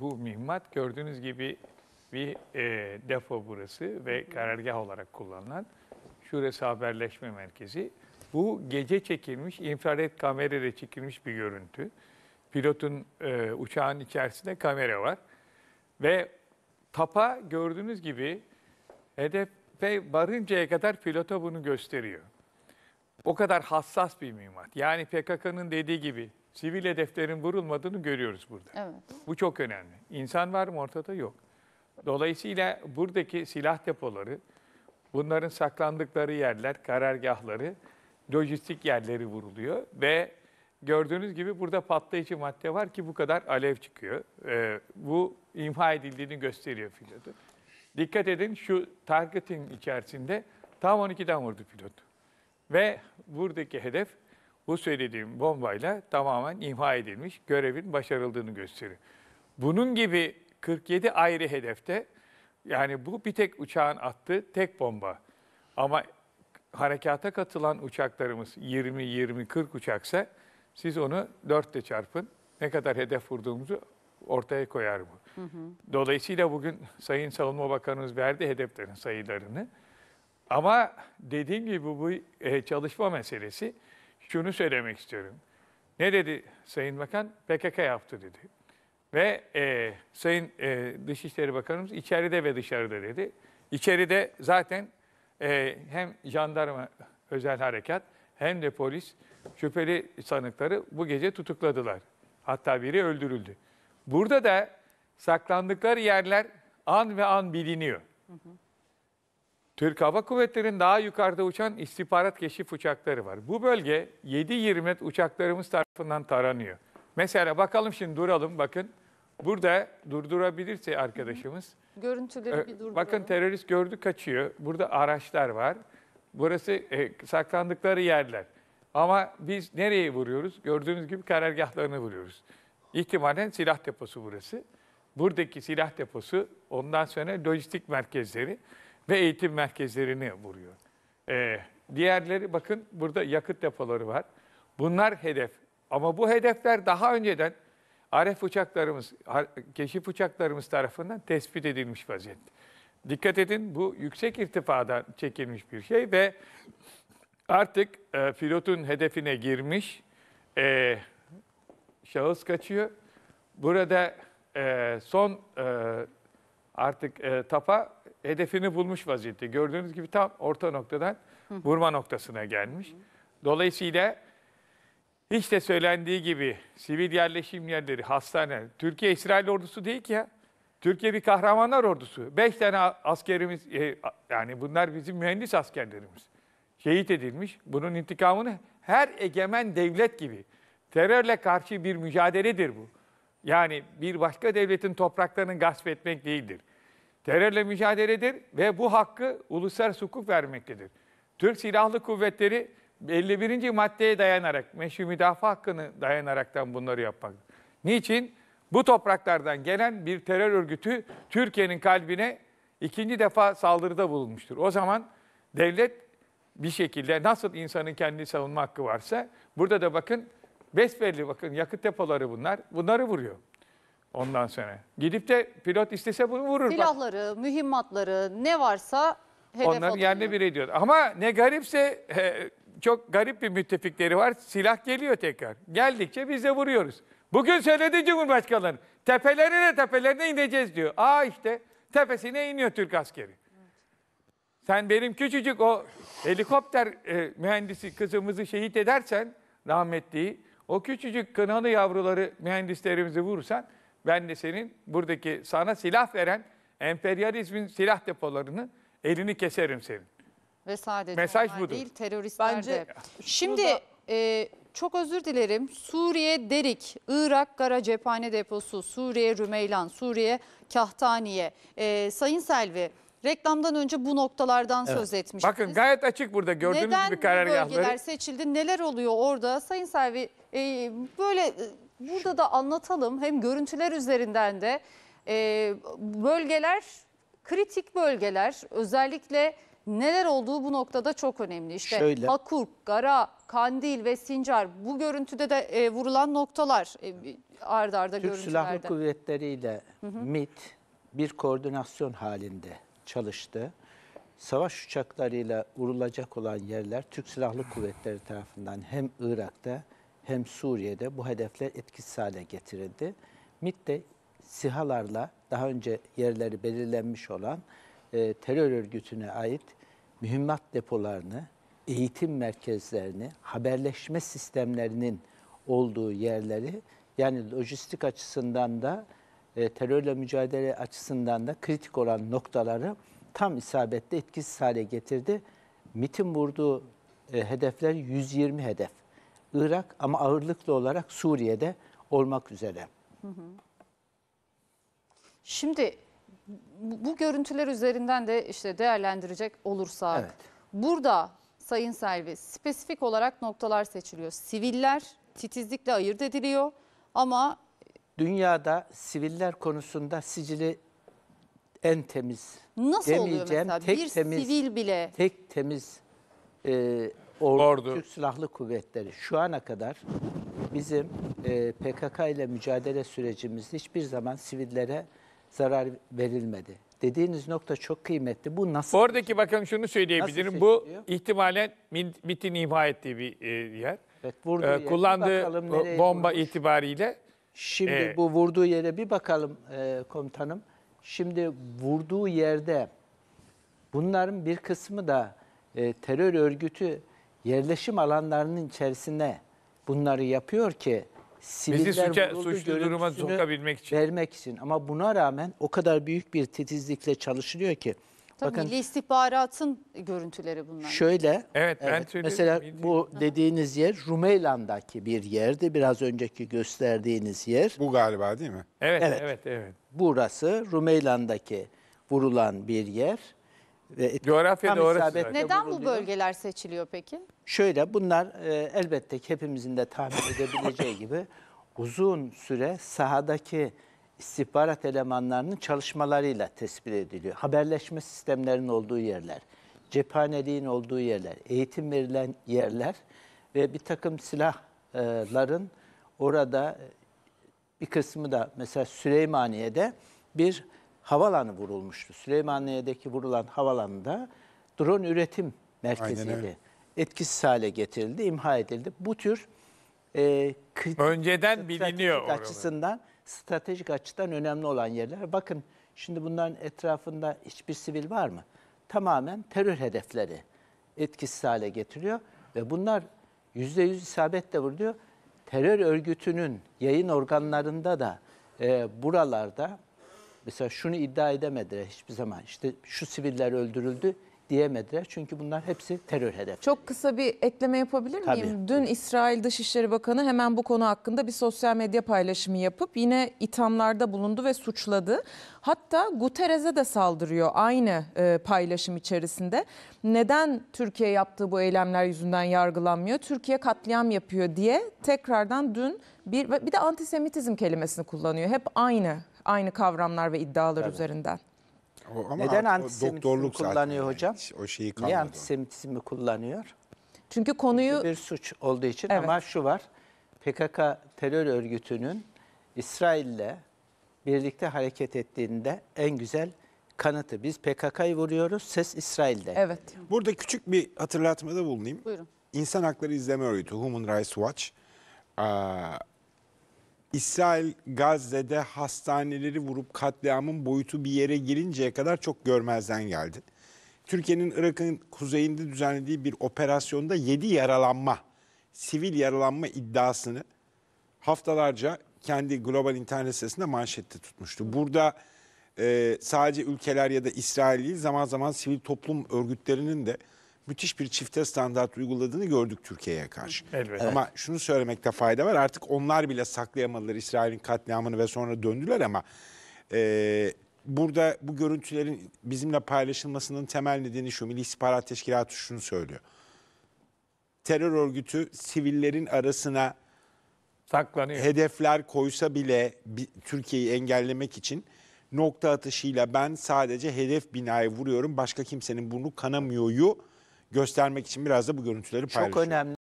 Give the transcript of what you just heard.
bu mühimmat gördüğünüz gibi bir e, depo burası ve karargah olarak kullanılan Şurası Haberleşme Merkezi. Bu gece çekilmiş, infrared kamerayla çekilmiş bir görüntü. Pilotun e, uçağın içerisinde kamera var. Ve tapa gördüğünüz gibi hedefe varıncaya kadar pilota bunu gösteriyor. O kadar hassas bir mühimmat. Yani PKK'nın dediği gibi sivil hedeflerin vurulmadığını görüyoruz burada. Evet. Bu çok önemli. İnsan var mı ortada? Yok. Dolayısıyla buradaki silah depoları, bunların saklandıkları yerler, karargahları, lojistik yerleri vuruluyor ve gördüğünüz gibi burada patlayıcı madde var ki bu kadar alev çıkıyor. Ee, bu imha edildiğini gösteriyor pilotu. Dikkat edin şu targeting içerisinde tam 12'den vurdu pilot. Ve buradaki hedef bu söylediğim bombayla tamamen imha edilmiş, görevin başarıldığını gösterir. Bunun gibi 47 ayrı hedefte, yani bu bir tek uçağın attığı tek bomba. Ama harekata katılan uçaklarımız 20, 20, 40 uçaksa siz onu 4 ile çarpın. Ne kadar hedef vurduğumuzu ortaya koyar bu. Hı hı. Dolayısıyla bugün Sayın Savunma Bakanımız verdi hedeflerin sayılarını. Ama dediğim gibi bu e, çalışma meselesi şunu söylemek istiyorum. Ne dedi Sayın Bakan? PKK yaptı dedi. Ve e, Sayın e, Dışişleri Bakanımız içeride ve dışarıda dedi. İçeride zaten e, hem jandarma özel harekat hem de polis şüpheli sanıkları bu gece tutukladılar. Hatta biri öldürüldü. Burada da saklandıkları yerler an ve an biliniyor. Hı hı. Türk Hava Kuvvetleri'nin daha yukarıda uçan istihbarat keşif uçakları var. Bu bölge 7-20 uçaklarımız tarafından taranıyor. Mesela bakalım şimdi duralım bakın. Burada durdurabilirse arkadaşımız. Görüntüleri e, bir durduralım. Bakın terörist gördü kaçıyor. Burada araçlar var. Burası e, saklandıkları yerler. Ama biz nereye vuruyoruz? Gördüğünüz gibi karargahlarını vuruyoruz. İhtimalen silah deposu burası. Buradaki silah deposu ondan sonra lojistik merkezleri ve eğitim merkezlerini vuruyor. Ee, diğerleri bakın burada yakıt depoları var. Bunlar hedef. Ama bu hedefler daha önceden Aref uçaklarımız, keşif uçaklarımız tarafından tespit edilmiş vaziyette. Dikkat edin bu yüksek irtifadan çekilmiş bir şey ve artık e, pilotun hedefine girmiş e, şahıs kaçıyor. Burada e, son e, artık e, tapa hedefini bulmuş vaziyette. Gördüğünüz gibi tam orta noktadan vurma noktasına gelmiş. Dolayısıyla hiç de söylendiği gibi sivil yerleşim yerleri, hastane, Türkiye İsrail ordusu değil ki ya. Türkiye bir kahramanlar ordusu. Beş tane askerimiz, e, yani bunlar bizim mühendis askerlerimiz. Şehit edilmiş. Bunun intikamını her egemen devlet gibi. Terörle karşı bir mücadeledir bu. Yani bir başka devletin topraklarını gasp etmek değildir terörle mücadeledir ve bu hakkı uluslararası hukuk vermektedir. Türk Silahlı Kuvvetleri 51. maddeye dayanarak, meşru müdafaa hakkını dayanaraktan bunları yapmak. Niçin? Bu topraklardan gelen bir terör örgütü Türkiye'nin kalbine ikinci defa saldırıda bulunmuştur. O zaman devlet bir şekilde nasıl insanın kendi savunma hakkı varsa burada da bakın besbelli bakın yakıt depoları bunlar bunları vuruyor ondan sonra. Gidip de pilot istese bunu vurur. Silahları, mühimmatları ne varsa hedef Onların yerine bir ediyor. Ama ne garipse çok garip bir müttefikleri var. Silah geliyor tekrar. Geldikçe biz de vuruyoruz. Bugün söyledi Cumhurbaşkanı. Tepelerine tepelerine ineceğiz diyor. Aa işte tepesine iniyor Türk askeri. Sen benim küçücük o helikopter e, mühendisi kızımızı şehit edersen rahmetliyi o küçücük kınalı yavruları mühendislerimizi vurursan ben de senin buradaki sana silah veren emperyalizmin silah depolarını elini keserim senin. Ve sadece Mesaj budur. değil teröristler Bence de. Şimdi da... e, çok özür dilerim. Suriye Derik, Irak Kara Cephane Deposu, Suriye Rümeylan, Suriye Kahtaniye. E, Sayın Selvi reklamdan önce bu noktalardan evet. söz etmiştiniz. Bakın gayet açık burada gördüğünüz Neden gibi karargahları. Neden bölgeler seçildi neler oluyor orada Sayın Selvi e, böyle burada da anlatalım hem görüntüler üzerinden de e, bölgeler kritik bölgeler özellikle neler olduğu bu noktada çok önemli. İşte Şöyle. Hakurk, Gara, Kandil ve Sincar bu görüntüde de e, vurulan noktalar e, ardarda arda Türk görüntülerde. Türk Silahlı Kuvvetleri ile MIT bir koordinasyon halinde çalıştı. Savaş uçaklarıyla vurulacak olan yerler Türk Silahlı Kuvvetleri tarafından hem Irak'ta hem Suriye'de bu hedefler etkisiz hale getirildi. MİT de sihalarla daha önce yerleri belirlenmiş olan e, terör örgütüne ait mühimmat depolarını, eğitim merkezlerini, haberleşme sistemlerinin olduğu yerleri yani lojistik açısından da e, terörle mücadele açısından da kritik olan noktaları tam isabetle etkisiz hale getirdi. MIT'in vurduğu e, hedefler 120 hedef. Irak ama ağırlıklı olarak Suriye'de olmak üzere. Şimdi bu görüntüler üzerinden de işte değerlendirecek olursak evet. burada Sayın Selvi spesifik olarak noktalar seçiliyor. Siviller titizlikle ayırt ediliyor ama dünyada siviller konusunda sicili en temiz Nasıl demeyeceğim tek bir temiz sivil bile tek temiz e, Ordu, Ordu. Türk Silahlı Kuvvetleri şu ana kadar bizim e, PKK ile mücadele sürecimizde hiçbir zaman sivillere zarar verilmedi. Dediğiniz nokta çok kıymetli. Bu nasıl? Oradaki bakın şunu söyleyebilirim. Bu ihtimalen MIT'in imha ettiği bir e, yer. Evet, vurduğu ee, kullandığı bomba vurmuş. itibariyle. Şimdi e, bu vurduğu yere bir bakalım e, komutanım. Şimdi vurduğu yerde bunların bir kısmı da e, terör örgütü yerleşim alanlarının içerisine bunları yapıyor ki Bizi suça, suçlu duruma sokabilmek için. Vermek için. Ama buna rağmen o kadar büyük bir titizlikle çalışılıyor ki. Tabii bakın, milli istihbaratın görüntüleri bunlar. Şöyle. Evet, ben evet Mesela bildiğim. bu dediğiniz yer Rumeylan'daki bir yerdi. Biraz önceki gösterdiğiniz yer. Bu galiba değil mi? Evet, evet, evet. evet. Burası Rumeylan'daki vurulan bir yer ve et- Coğrafya tam Neden bu bölgeler seçiliyor peki? Şöyle bunlar e, elbette ki hepimizin de tahmin edebileceği gibi uzun süre sahadaki istihbarat elemanlarının çalışmalarıyla tespit ediliyor. Haberleşme sistemlerinin olduğu yerler, cephaneliğin olduğu yerler, eğitim verilen yerler ve bir takım silahların orada e, bir kısmı da mesela Süleymaniye'de bir havalanı vurulmuştu. Süleymaniye'deki vurulan havalanda drone üretim merkeziydi. Etkisiz hale getirildi, imha edildi. Bu tür e, önceden biliniyor açısından orada. stratejik açıdan önemli olan yerler. Bakın şimdi bunların etrafında hiçbir sivil var mı? Tamamen terör hedefleri etkisiz hale getiriyor ve bunlar yüzde yüz isabetle vuruyor. Terör örgütünün yayın organlarında da e, buralarda Mesela şunu iddia edemediler hiçbir zaman. İşte şu siviller öldürüldü diyemediler. Çünkü bunlar hepsi terör hedefi. Çok kısa bir ekleme yapabilir Tabii. miyim? Dün İsrail Dışişleri Bakanı hemen bu konu hakkında bir sosyal medya paylaşımı yapıp yine ithamlarda bulundu ve suçladı. Hatta Guterres'e de saldırıyor aynı e, paylaşım içerisinde. Neden Türkiye yaptığı bu eylemler yüzünden yargılanmıyor? Türkiye katliam yapıyor diye tekrardan dün bir bir de antisemitizm kelimesini kullanıyor. Hep aynı aynı kavramlar ve iddialar Tabii. üzerinden. O, ama Neden antisemitizmi kullanıyor hocam? Yani. O şeyi kalmadı. Niye antisemitizmi kullanıyor? Çünkü konuyu... Çünkü bir suç olduğu için evet. ama şu var. PKK terör örgütünün İsrail'le birlikte hareket ettiğinde en güzel kanıtı. Biz PKK'yı vuruyoruz, ses İsrail'de. Evet. Burada küçük bir hatırlatmada bulunayım. Buyurun. İnsan Hakları İzleme Örgütü, Human Rights Watch, İsrail Gazze'de hastaneleri vurup katliamın boyutu bir yere girinceye kadar çok görmezden geldi. Türkiye'nin Irak'ın kuzeyinde düzenlediği bir operasyonda 7 yaralanma, sivil yaralanma iddiasını haftalarca kendi global internet sitesinde manşette tutmuştu. Burada e, sadece ülkeler ya da İsrail değil zaman zaman sivil toplum örgütlerinin de müthiş bir çifte standart uyguladığını gördük Türkiye'ye karşı. Elbette. Ama şunu söylemekte fayda var. Artık onlar bile saklayamadılar İsrail'in katliamını ve sonra döndüler ama e, burada bu görüntülerin bizimle paylaşılmasının temel nedeni şu. Milli İstihbarat Teşkilatı şunu söylüyor. Terör örgütü sivillerin arasına saklanıyor. hedefler koysa bile Türkiye'yi engellemek için nokta atışıyla ben sadece hedef binayı vuruyorum başka kimsenin burnu kanamıyor'yu göstermek için biraz da bu görüntüleri paylaşıyorum. Çok önemli.